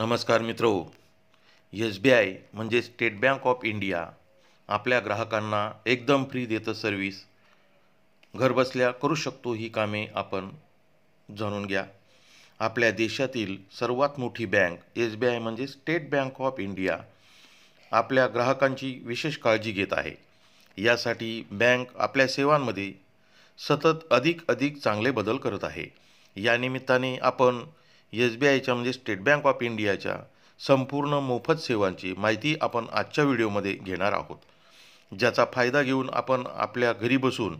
नमस्कार मित्रो S B I म्हणजे स्टेट बँक ऑफ इंडिया आपल्या ग्राहकांना एकदम फ्री देतं सर्विस घरबसल्या करू शकतो ही कामे आपण जाणून घ्या आपल्या देशातील सर्वात मोठी बँक एस बी आय म्हणजे स्टेट बँक ऑफ इंडिया आपल्या ग्राहकांची विशेष काळजी घेत आहे यासाठी बँक आपल्या सेवांमध्ये सतत अधिक अधिक चांगले बदल करत आहे यानिमित्ताने आपण एस बी आयच्या म्हणजे स्टेट बँक ऑफ इंडियाच्या संपूर्ण मोफत सेवांची माहिती आपण आजच्या व्हिडिओमध्ये घेणार आहोत ज्याचा फायदा घेऊन आपण आपल्या घरी बसून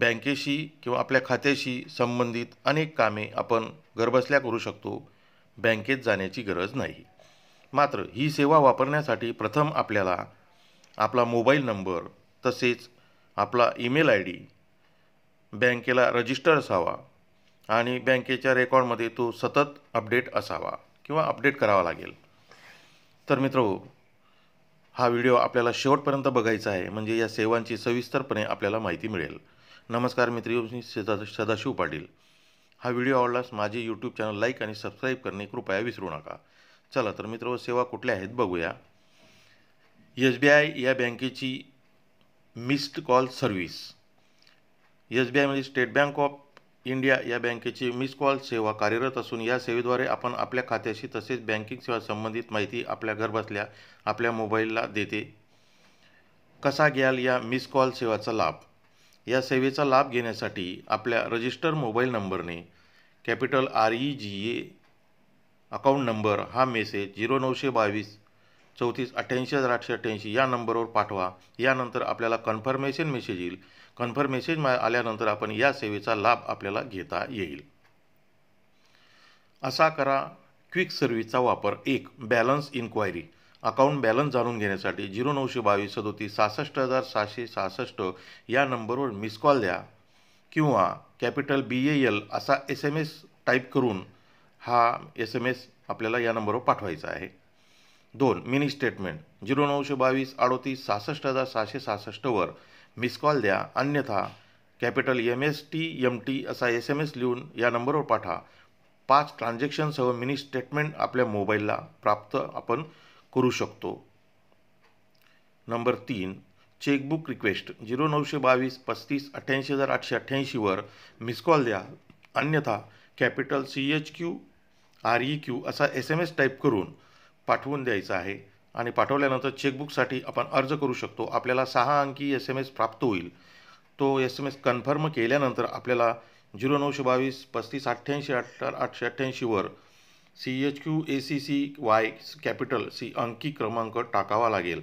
बँकेशी किंवा आपल्या खात्याशी संबंधित अनेक कामे आपण घरबसल्या करू शकतो बँकेत जाण्याची गरज नाही मात्र ही सेवा वापरण्यासाठी प्रथम आपल्याला आपला मोबाईल नंबर तसेच आपला ईमेल आय डी बँकेला रजिस्टर असावा आणि बँकेच्या रेकॉर्डमध्ये तो सतत अपडेट असावा किंवा अपडेट करावा लागेल तर मित्रो हो, हा व्हिडिओ आपल्याला शेवटपर्यंत बघायचा आहे म्हणजे या सेवांची सविस्तरपणे आपल्याला माहिती मिळेल नमस्कार मित्र मी सदा सदाशिव पाटील हा व्हिडिओ आवडलास माझे यूट्यूब चॅनल लाईक आणि सबस्क्राईब करणे कृपया विसरू नका चला तर मित्र हो, सेवा कुठल्या आहेत बघूया एस बी आय या बँकेची missed call service S B आयमध्ये म्हणजे स्टेट बँक ऑफ इंडिया या बँकेची मिस कॉल सेवा कार्यरत असून या सेवेद्वारे आपण आपल्या खात्याशी तसेच बँकिंग सेवा संबंधित माहिती आपल्या घरबसल्या आपल्या मोबाईलला देते कसा घ्याल या मिस कॉल सेवाचा लाभ या सेवेचा लाभ घेण्यासाठी आपल्या रजिस्टर मोबाईल नंबरने capital R E G A account number हा मेसेज झिरो नऊशे बावीस चौतीस अठ्ठ्याऐंशी हजार आठशे अठ्ठ्याऐंशी या नंबरवर पाठवा यानंतर आपल्याला कन्फर्मेशन मेसेज येईल कन्फर्म मेसेज आल्यानंतर आपण या सेवेचा लाभ आपल्याला घेता येईल असा करा क्विक सर्व्हिसचा वापर एक बॅलन्स इन्क्वायरी अकाउंट बॅलन्स जाणून घेण्यासाठी झिरो नऊशे बावीस सदोतीस सहासष्ट हजार सहाशे सहासष्ट या नंबरवर मिस कॉल द्या किंवा कॅपिटल बी ए एल असा एस एम एस टाईप करून हा एस एम एस आपल्याला या नंबरवर पाठवायचा आहे दोन मिनी स्टेटमेंट झिरो नऊशे बावीस अडोतीस सहासष्ट हजार सहाशे सहासष्टवर मिस कॉल द्या अन्यथा capital M S T M T असा एस एम एस लिहून या नंबरवर पाठवा पाच ट्रान्झॅक्शनसह मिनी स्टेटमेंट आपल्या मोबाईलला प्राप्त आपण करू शकतो नंबर तीन चेकबुक रिक्वेस्ट झिरो नऊशे बावीस पस्तीस अठ्ठ्याऐंशी हजार आठशे अठ्ठ्याऐंशीवर मिस कॉल द्या अन्यथा capital C H Q R E Q असा एस एम एस टाईप करून पाठवून द्यायचा आहे आणि पाठवल्यानंतर चेकबुकसाठी आपण अर्ज करू शकतो आपल्याला सहा अंकी एस एम एस प्राप्त होईल तो एस एम एस कन्फर्म केल्यानंतर आपल्याला झिरो नऊशे बावीस पस्तीस अठ्ठ्याऐंशी अठ्ठा आठशे अठ्ठ्याऐंशीवर C H Q A C C Y capital C अंकी क्रमांक टाकावा लागेल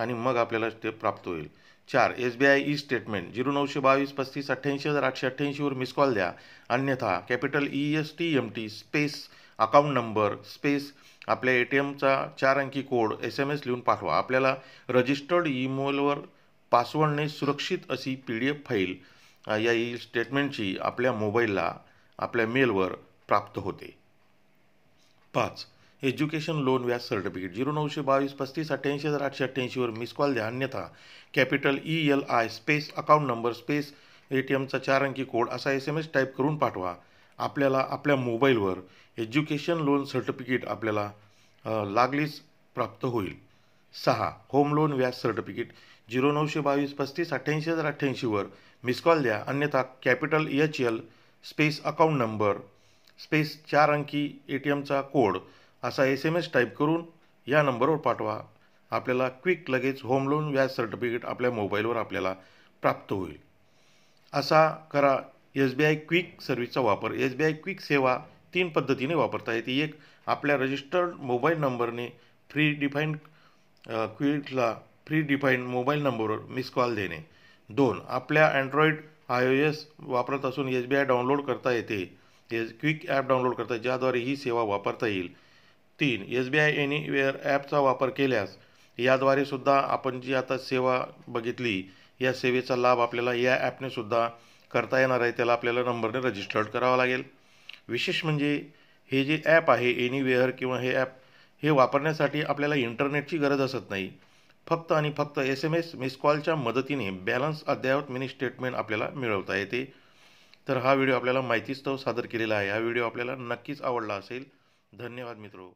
आणि मग आपल्याला ते प्राप्त होईल चार S B I E statement zero नऊशे बावीस पस्तीस अठ्ठ्याऐंशी हजार आठशे अठ्ठ्याऐंशीवर मिस कॉल द्या अन्यथा capital E S T M T space account number space आपल्या ए टी एमचा चार अंकी कोड एस एम एस लिहून पाठवा आपल्याला रजिस्टर्ड ईमेलवर पासवर्डने सुरक्षित अशी पी डी एफ फाईल या ई स्टेटमेंटची आपल्या मोबाईलला आपल्या मेलवर प्राप्त होते पाच एज्युकेशन लोन व्याज सर्टिफिकेट झिरो नऊशे बावीस पस्तीस अठ्ठ्याऐंशी हजार आठशे अठ्ठ्याऐंशीवर मिस कॉल द्या अन्यथा capital E L I space account number space A T एमचा चार अंकी कोड असा एस एम एस टाईप करून पाठवा आपल्याला आपल्या मोबाईलवर एज्युकेशन लोन सर्टिफिकेट आपल्याला लागलीच प्राप्त होईल सहा होम लोन व्याज सर्टिफिकेट झिरो नऊशे बावीस पस्तीस अठ्ठ्याऐंशी हजार अठ्ठ्याऐंशीवर मिस कॉल द्या अन्यथा capital H L space account number space चार अंकी ए टी एमचा कोड असा एस एम एस टाईप करून या नंबरवर पाठवा आपल्याला क्विक लगेच होम लोन व्याज सर्टिफिकेट आपल्या मोबाईलवर आपल्याला प्राप्त होईल असा करा एस बी आय क्विक सर्व्हिसचा वापर एस बी आय क्विक सेवा तीन पद्धतीने वापरता येते एक आपल्या रजिस्टर्ड मोबाईल नंबरने फ्री डिफाईन क्विकला फ्री डिफाईंड मोबाईल नंबरवर मिस कॉल देणे दोन आपल्या अँड्रॉइड आय ओ एस वापरत असून एस बी आय डाउनलोड करता येते एस क्विक ॲप डाउनलोड करता ज्याद्वारे ही सेवा वापरता येईल तीन एस बी आय एनिवेअर ॲपचा वापर केल्यास याद्वारे सुद्धा आपण जी आता सेवा बघितली या सेवेचा लाभ आपल्याला या ॲपने सुद्धा करता येणार आहे त्याला आपल्याला नंबरने रजिस्टर्ड करावा लागेल विशेष म्हणजे हे जे ॲप आहे एनीवेअर किंवा हे ॲप हे वापरण्यासाठी आपल्याला इंटरनेटची गरज असत नाही फक्त आणि फक्त एस एम एस मिस कॉलच्या मदतीने बॅलन्स अद्ययावत मिनी स्टेटमेंट आपल्याला मिळवता येते तर हा व्हिडिओ आपल्याला माहितीस्तव सादर केलेला आहे हा व्हिडिओ आपल्याला नक्कीच आवडला असेल धन्यवाद मित्रो